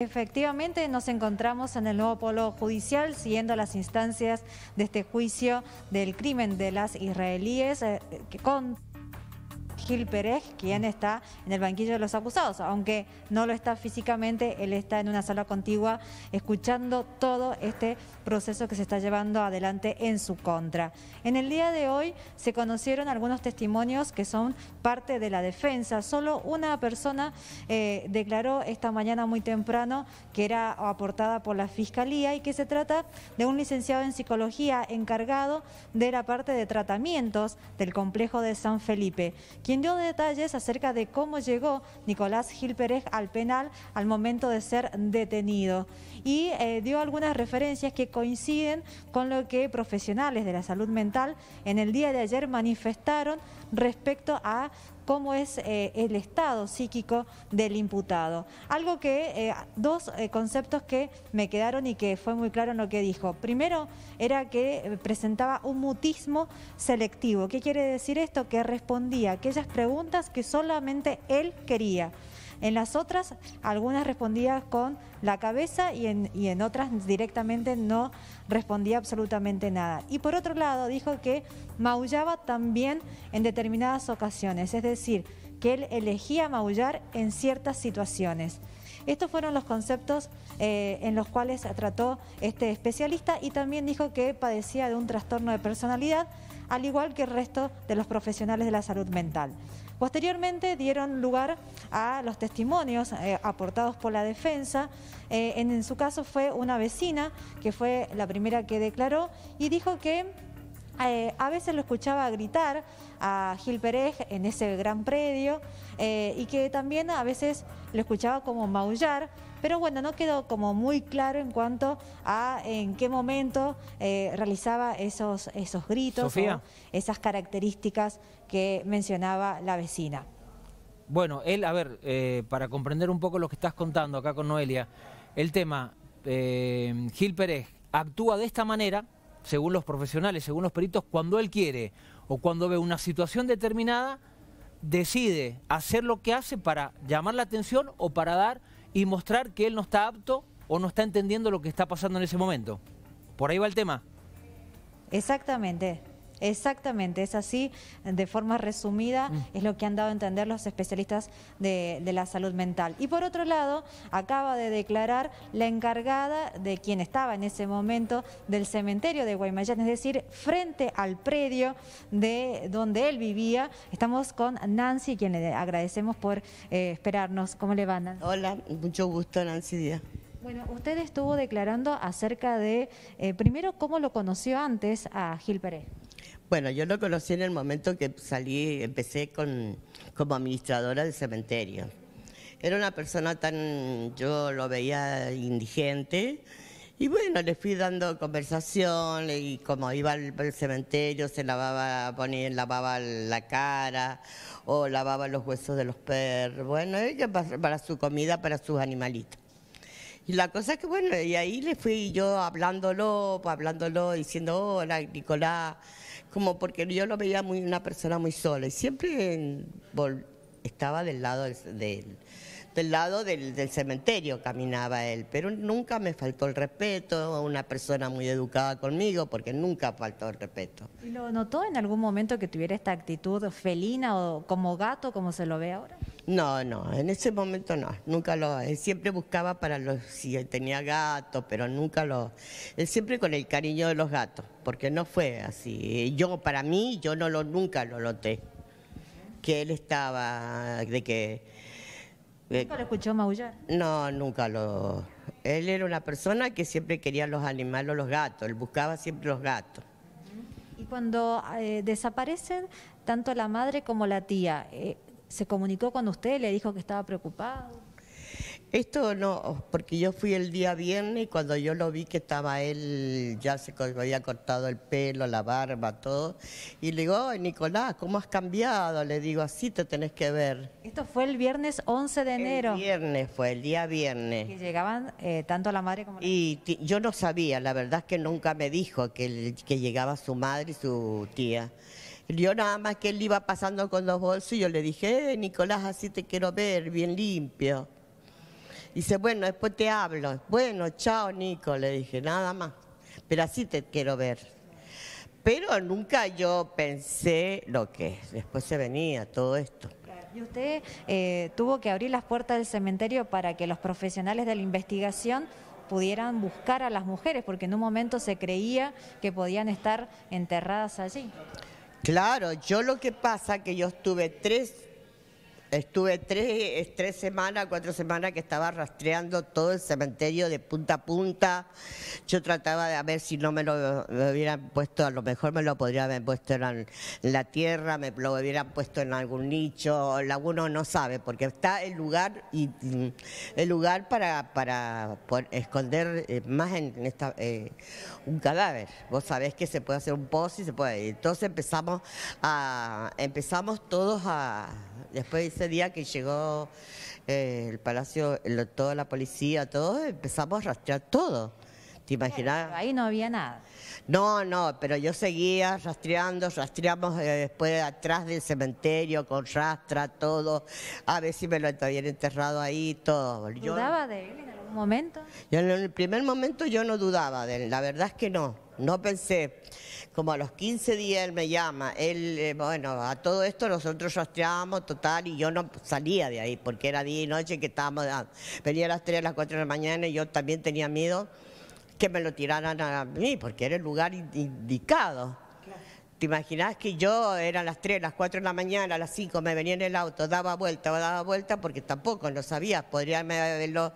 Efectivamente, nos encontramos en el nuevo polo judicial siguiendo las instancias de este juicio del crimen de las israelíes eh, que con Gil Pérez, quien está en el banquillo de los acusados. Aunque no lo está físicamente, él está en una sala contigua escuchando todo este proceso que se está llevando adelante en su contra. En el día de hoy se conocieron algunos testimonios que son parte de la defensa. Solo una persona eh, declaró esta mañana muy temprano que era aportada por la Fiscalía y que se trata de un licenciado en psicología encargado de la parte de tratamientos del complejo de San Felipe, dio detalles acerca de cómo llegó Nicolás Gil Pérez al penal al momento de ser detenido y eh, dio algunas referencias que coinciden con lo que profesionales de la salud mental en el día de ayer manifestaron respecto a cómo es eh, el estado psíquico del imputado. Algo que, eh, dos eh, conceptos que me quedaron y que fue muy claro en lo que dijo. Primero era que presentaba un mutismo selectivo. ¿Qué quiere decir esto? Que respondía aquellas preguntas que solamente él quería. En las otras, algunas respondía con la cabeza y en, otras directamente no respondía absolutamente nada. Y por otro lado, dijo que maullaba también en determinadas ocasiones, es decir, que él elegía maullar en ciertas situaciones. Estos fueron los conceptos eh, en los cuales trató este especialista y también dijo que padecía de un trastorno de personalidad, al igual que el resto de los profesionales de la salud mental. Posteriormente dieron lugar a los testimonios eh, aportados por la defensa. Eh, en, su caso fue una vecina que fue la primera que declaró y dijo que eh, a veces lo escuchaba gritar a Gil Pérez en ese gran predio y que también a veces lo escuchaba como maullar pero bueno, no quedó como muy claro en cuanto a en qué momento eh, realizaba esos, esos gritos esas características que mencionaba la vecina. Bueno, él, a ver, eh, para comprender un poco lo que estás contando acá con Noelia, el tema, eh, Gil Pérez actúa de esta manera, según los profesionales, según los peritos, cuando él quiere o cuando ve una situación determinada, decide hacer lo que hace para llamar la atención o para dar y mostrar que él no está apto o no está entendiendo lo que está pasando en ese momento. Por ahí va el tema. Exactamente. Exactamente, es así, de forma resumida, mm. es lo que han dado a entender los especialistas de, la salud mental. Y por otro lado, acaba de declarar la encargada de quien estaba en ese momento del cementerio de Guaymallén, es decir, frente al predio de donde él vivía. Estamos con Nancy, quien le agradecemos por eh, esperarnos. ¿Cómo le van? Nancy? Hola, mucho gusto, Nancy Díaz. Bueno, usted estuvo declarando acerca de, eh, primero, cómo lo conoció antes a Gil Pérez. Bueno, yo lo conocí en el momento que salí, empecé con, como administradora del cementerio. Era una persona tan, yo lo veía indigente, y bueno, le fui dando conversación y como iba al, cementerio se lavaba, ponía, lavaba la cara o lavaba los huesos de los perros. Bueno, ella para, para, su comida, para sus animalitos. Y la cosa es que bueno, y ahí le fui yo hablándolo, pues hablándolo, diciendo, hola Nicolás, como porque yo lo veía muy una persona muy sola y siempre estaba del lado del, del lado del, del, cementerio caminaba él, pero nunca me faltó el respeto, una persona muy educada conmigo, porque nunca faltó el respeto. ¿Y lo notó en algún momento que tuviera esta actitud felina o como gato, como se lo ve ahora? No, no, en ese momento no, nunca lo, él siempre buscaba para los, si él tenía gatos, pero nunca lo, él siempre con el cariño de los gatos, porque no fue así. Yo, para mí, yo no lo, nunca lo noté, que él estaba, de que... ¿Nunca lo escuchó maullar? No, nunca lo, él era una persona que siempre quería los animales, los gatos, él buscaba siempre los gatos. Y cuando eh, desaparecen tanto la madre como la tía, eh, ¿Se comunicó con usted? ¿Le dijo que estaba preocupado? Esto no, porque yo fui el día viernes y cuando yo lo vi que estaba él, ya se había cortado el pelo, la barba, todo, y le digo, Nicolás, ¿cómo has cambiado? Le digo, así te tenés que ver. Esto fue el viernes 11 de enero. El viernes fue, el día viernes. Que llegaban eh, tanto la madre como la Y yo no sabía, la verdad es que nunca me dijo que, que llegaba su madre y su tía. Yo nada más que él iba pasando con los bolsillos, le dije, eh, Nicolás, así te quiero ver, bien limpio. Dice, bueno, después te hablo. Bueno, chao, Nico, le dije, nada más. Pero así te quiero ver. Pero nunca yo pensé lo que después se venía todo esto. Y usted eh, tuvo que abrir las puertas del cementerio para que los profesionales de la investigación pudieran buscar a las mujeres, porque en un momento se creía que podían estar enterradas allí. Claro, yo lo que pasa que yo estuve tres Estuve tres, eh, tres semanas, cuatro semanas que estaba rastreando todo el cementerio de punta a punta. Yo trataba de ver si no me lo, hubieran puesto, a lo mejor me lo podrían haber puesto en la tierra, me lo hubieran puesto en algún nicho, la no sabe, porque está el lugar y mm, el lugar para, para esconder eh, más en esta, eh, un cadáver. Vos sabés que se puede hacer un pozo y se puede. Entonces empezamos a empezamos todos a después ese día que llegó eh, el palacio, toda la policía, todo, empezamos a rastrear todo. ¿Te imaginas? ahí no había nada. No, no, pero yo seguía rastreando, rastreamos eh, después atrás del cementerio con rastra, todo, a ver si me lo habían enterrado ahí, todo. ¿Dudaba de él en algún momento? Yo en el primer momento yo no dudaba de él, la verdad es que no no pensé. Como a los 15 días él me llama. Él, eh, bueno, a todo esto nosotros rastreábamos total y yo no salía de ahí porque era día y noche que estábamos. Ah, venía a las 3, a las 4 de la mañana y yo también tenía miedo que me lo tiraran a mí porque era el lugar indicado. ¿Te imaginas que yo era a las 3, a las 4 de la mañana, a las 5 me venía en el auto, daba vuelta, daba vuelta, porque tampoco lo sabía, podría haberlo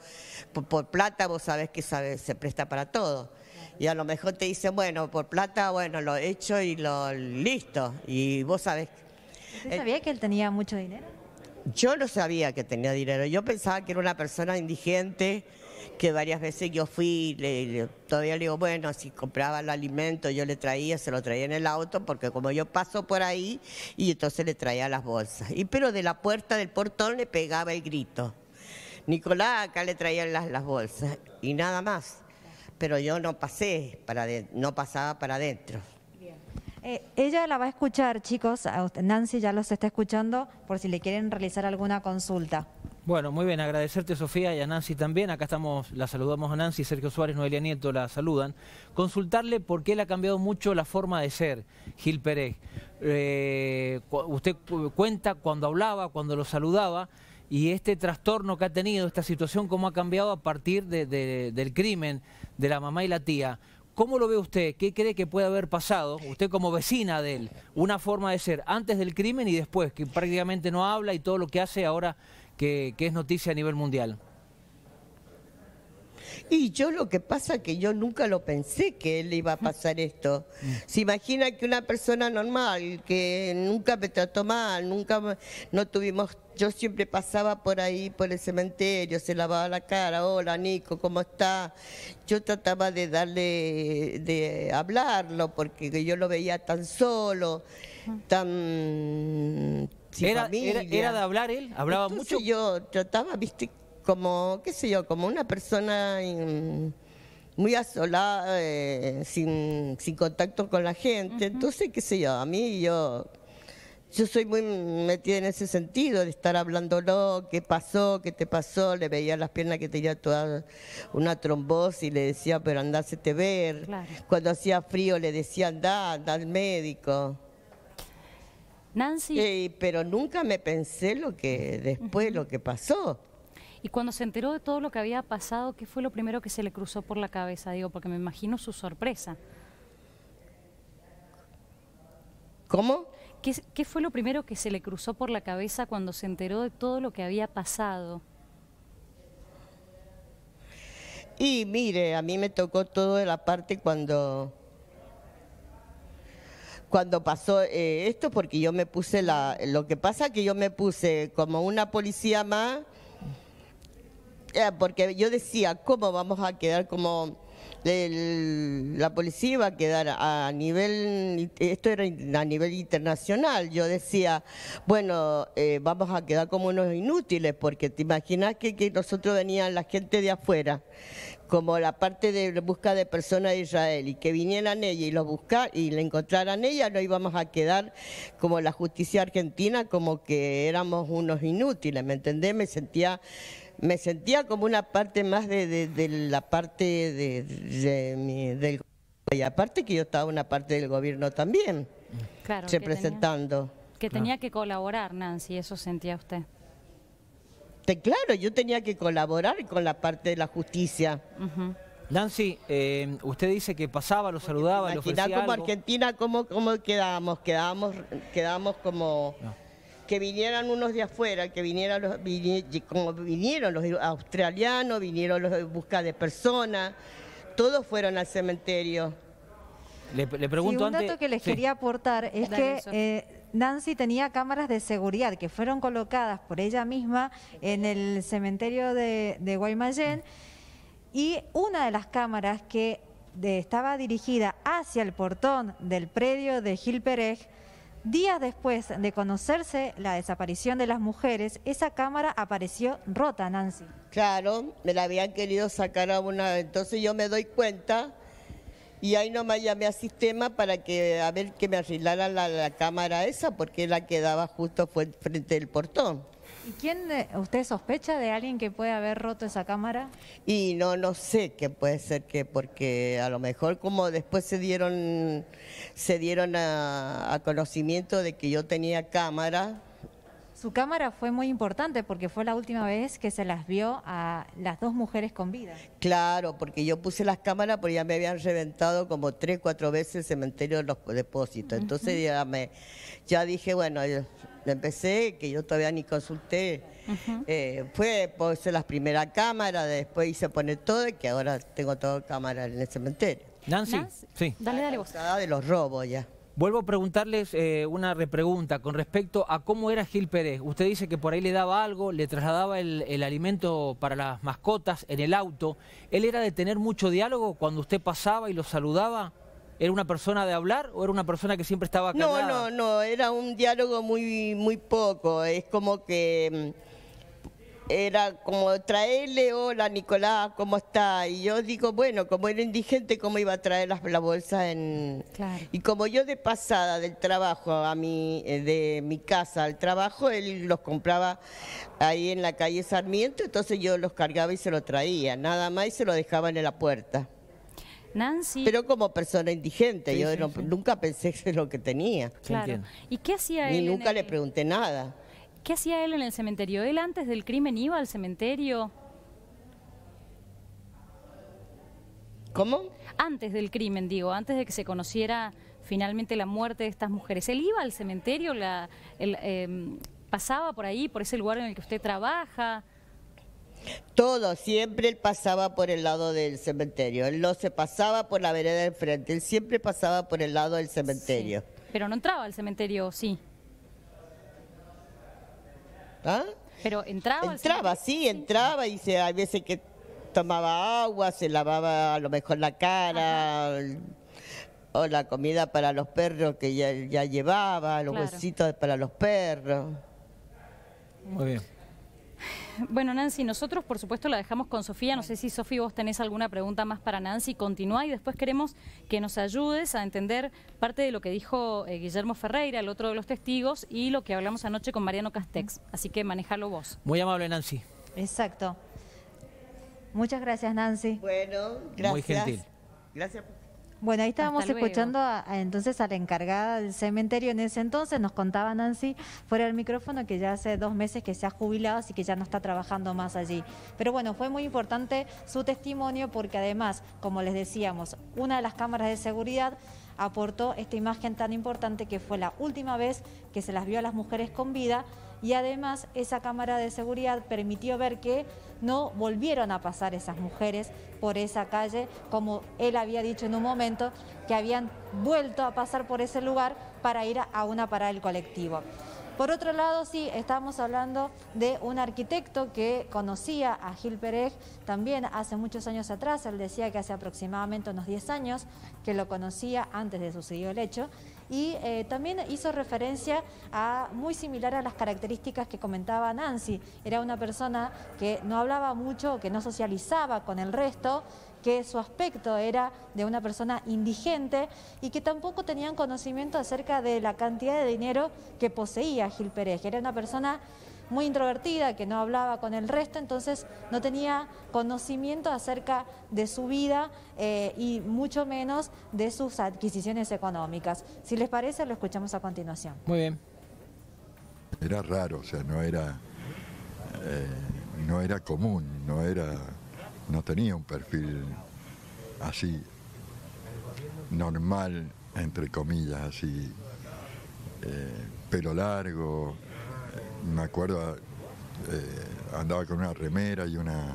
por, por plata, vos sabés que se presta para todo y a lo mejor te dicen, bueno, por plata, bueno, lo he hecho y lo listo. Y vos sabés. ¿Usted eh, sabía que él tenía mucho dinero? Yo no sabía que tenía dinero. Yo pensaba que era una persona indigente, que varias veces yo fui, le, todavía le digo, bueno, si compraba el alimento, yo le traía, se lo traía en el auto, porque como yo paso por ahí, y entonces le traía las bolsas. Y pero de la puerta del portón le pegaba el grito. Nicolás acá le traían las, las bolsas y nada más pero yo no pasé para no pasaba para adentro. Eh, ella la va a escuchar, chicos. Nancy ya los está escuchando por si le quieren realizar alguna consulta. Bueno, muy bien, agradecerte Sofía y a Nancy también. Acá estamos, la saludamos a Nancy, Sergio Suárez, Noelia Nieto la saludan. Consultarle por qué le ha cambiado mucho la forma de ser, Gil Pérez. Eh, usted cuenta cuando hablaba, cuando lo saludaba, y este trastorno que ha tenido, esta situación, cómo ha cambiado a partir del crimen de la mamá y la tía. ¿Cómo lo ve usted? ¿Qué cree que puede haber pasado, usted como vecina de él, una forma de ser antes del crimen y después, que prácticamente no habla y todo lo que hace ahora que es noticia a nivel mundial? Y yo lo que pasa es que yo nunca lo pensé que él iba a pasar esto. Mm. Se imagina que una persona normal, que nunca me trató mal, nunca no tuvimos yo siempre pasaba por ahí, por el cementerio, se lavaba la cara, hola Nico, ¿cómo está? Yo trataba de darle, de hablarlo, porque yo lo veía tan solo, ah. tan... era, era, de hablar él, hablaba mucho. Yo trataba, viste, como, qué sé yo, como una persona muy asolada, eh, sin, contacto con la gente. Entonces, qué sé yo, a mí yo, yo soy muy metida en ese sentido, de estar hablándolo, qué pasó, qué te pasó, le veía las piernas que tenía toda una trombosis y le decía, pero andásete ver. Cuando hacía frío le decía, anda, anda al médico. Nancy. Eh, pero nunca me pensé lo que después, lo que pasó. Y cuando se enteró de todo lo que había pasado, ¿qué fue lo primero que se le cruzó por la cabeza? Digo, porque me imagino su sorpresa. ¿Cómo? ¿Qué, fue lo primero que se le cruzó por la cabeza cuando se enteró de todo lo que había pasado? Y mire, a mí me tocó todo de la parte cuando, cuando pasó eh, esto, porque yo me puse la... Lo que pasa que yo me puse como una policía más eh, porque yo decía, ¿cómo vamos a quedar como la policía iba a quedar a nivel, esto era a nivel internacional, yo decía, bueno, eh, vamos a quedar como unos inútiles, porque te imaginas que, nosotros venían la gente de afuera, como la parte de busca de personas de Israel, y que vinieran ella y los buscar y le encontraran ella, no íbamos a quedar como la justicia argentina, como que éramos unos inútiles, ¿me entendés? Me sentía me sentía como una parte más de, de, la parte de, mi, del gobierno. Y aparte que yo estaba una parte del gobierno también, claro, representando. Que tenía, que, colaborar, Nancy, eso sentía usted. claro, yo tenía que colaborar con la parte de la justicia. Nancy, eh, usted dice que pasaba, lo saludaba, le ofrecía como Argentina, ¿cómo, quedábamos? Quedábamos, quedábamos como que vinieran unos de afuera, que vinieran los, como vinieron los australianos, vinieron los en busca de personas, todos fueron al cementerio. Le, pregunto sí, un dato que les quería aportar es que eh, Nancy tenía cámaras de seguridad que fueron colocadas por ella misma en el cementerio de, Guaymallén y una de las cámaras que estaba dirigida hacia el portón del predio de Gil Pérez Días después de conocerse la desaparición de las mujeres, esa cámara apareció rota, Nancy. Claro, me la habían querido sacar a una, entonces yo me doy cuenta y ahí nomás llamé a sistema para que a ver que me arreglara la, cámara esa porque la quedaba justo frente del portón. ¿Y quién eh, usted sospecha de alguien que puede haber roto esa cámara? Y no, no sé que puede ser que, porque a lo mejor como después se dieron, se dieron a conocimiento de que yo tenía cámara, su cámara fue muy importante porque fue la última vez que se las vio a las dos mujeres con vida. Claro, porque yo puse las cámaras porque ya me habían reventado como tres, cuatro veces el cementerio de los depósitos. Entonces ya, me, ya dije, bueno, empecé, que yo todavía ni consulté. eh, fue, puse las primeras cámaras, después hice poner todo y que ahora tengo las cámaras en el cementerio. Nancy, sí. Dale, dale vos. De los robos ya. Vuelvo a preguntarles eh, una repregunta con respecto a cómo era Gil Pérez. Usted dice que por ahí le daba algo, le trasladaba el, alimento para las mascotas en el auto. ¿Él era de tener mucho diálogo cuando usted pasaba y lo saludaba? ¿Era una persona de hablar o era una persona que siempre estaba callada? No, no, no, era un diálogo muy, muy poco. Es como que mm, era como traerle, hola Nicolás, ¿cómo está? Y yo digo, bueno, como era indigente, ¿cómo iba a traer las, la bolsa en...? Y como yo de pasada del trabajo a mi, eh, de mi casa al trabajo, él los compraba ahí en la calle Sarmiento, entonces yo los cargaba y se lo traía, nada más y se lo dejaba en la puerta. Nancy. Pero como persona indigente, yo nunca pensé en lo que tenía. Claro. ¿Y qué hacía él? nunca le pregunté nada. ¿Qué hacía él en el cementerio? ¿Él antes del crimen iba al cementerio? ¿Cómo? Antes del crimen, digo, antes de que se conociera finalmente la muerte de estas mujeres. ¿Él iba al cementerio? La, em, ¿Pasaba por ahí, por ese lugar en el que usted trabaja? Todo, siempre él pasaba por el lado del cementerio. Él no se pasaba por la vereda del frente, él siempre pasaba por el lado del cementerio. pero no entraba al cementerio, sí. ¿Ah? Pero entraba. Entraba, sí, entraba y se, hay veces que tomaba agua, se lavaba a lo mejor la cara. O la comida para los perros que ya, llevaba, los huesitos para los perros. Muy bien. Bueno, Nancy, nosotros por supuesto la dejamos con Sofía. No sé si, Sofía, vos tenés alguna pregunta más para Nancy. Continúa y después queremos que nos ayudes a entender parte de lo que dijo eh, Guillermo Ferreira, el otro de los testigos, y lo que hablamos anoche con Mariano Castex. Así que manejalo vos. Muy amable, Nancy. Exacto. Muchas gracias, Nancy. Bueno, gracias. Muy gentil. Gracias bueno, ahí estábamos escuchando entonces a la encargada del cementerio en ese entonces, nos contaba Nancy fuera del micrófono que ya hace dos meses que se ha jubilado, así que ya no está trabajando más allí. Pero bueno, fue muy importante su testimonio porque además, como les decíamos, una de las cámaras de seguridad aportó esta imagen tan importante que fue la última vez que se las vio a las mujeres con vida y además esa cámara de seguridad permitió ver que no volvieron a pasar esas mujeres por esa calle, como él había dicho en un momento, que habían vuelto a pasar por ese lugar para ir a una parada del colectivo. Por otro lado, sí, estamos hablando de un arquitecto que conocía a Gil Pérez también hace muchos años atrás, él decía que hace aproximadamente unos 10 años que lo conocía antes de sucedido el hecho, y eh, también hizo referencia a muy similar a las características que comentaba Nancy. Era una persona que no hablaba mucho, que no socializaba con el resto, que su aspecto era de una persona indigente y que tampoco tenían conocimiento acerca de la cantidad de dinero que poseía Gil Pérez, era una persona muy introvertida, que no hablaba con el resto, entonces no tenía conocimiento acerca de su vida eh, y mucho menos de sus adquisiciones económicas. Si les parece, lo escuchamos a continuación. Muy bien. Era raro, o sea, no era, eh, no era común, no era, no tenía un perfil así normal, entre comillas, así, eh, pelo largo, me acuerdo, eh, andaba con una remera y una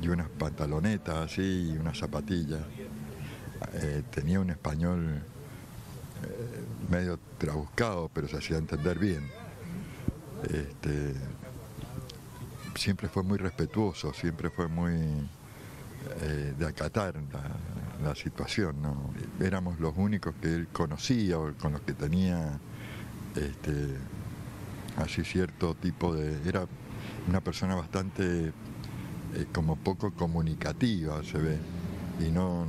y unas pantalonetas así y unas zapatillas. Eh, tenía un español eh, medio trabuscado, pero se hacía entender bien. Este, siempre fue muy respetuoso, siempre fue muy de acatar la, situación. ¿no? Éramos los únicos que él conocía o con los que tenía este, así cierto tipo de... Era una persona bastante eh, como poco comunicativa, se ve, y no,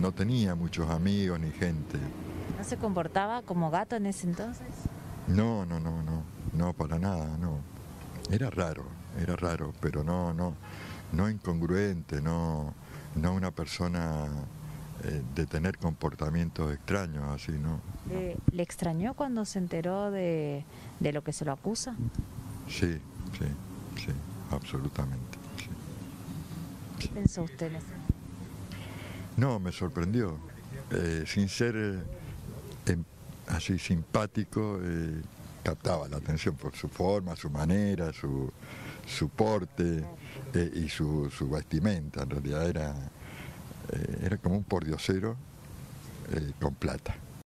no tenía muchos amigos ni gente. ¿No se comportaba como gato en ese entonces? No, no, no, no, no, para nada, no. Era raro, era raro, pero no, no, no incongruente, no, no una persona eh, de tener comportamientos extraños así, ¿no? ¿Le extrañó cuando se enteró de, lo que se lo acusa? Sí, sí, sí, absolutamente. ¿Qué pensó usted? No, me sorprendió. Eh, sin ser eh, em, así simpático, captaba la atención por su forma, su manera, su, su porte y su, su vestimenta. En realidad era eh, era como un pordiosero eh, con plata.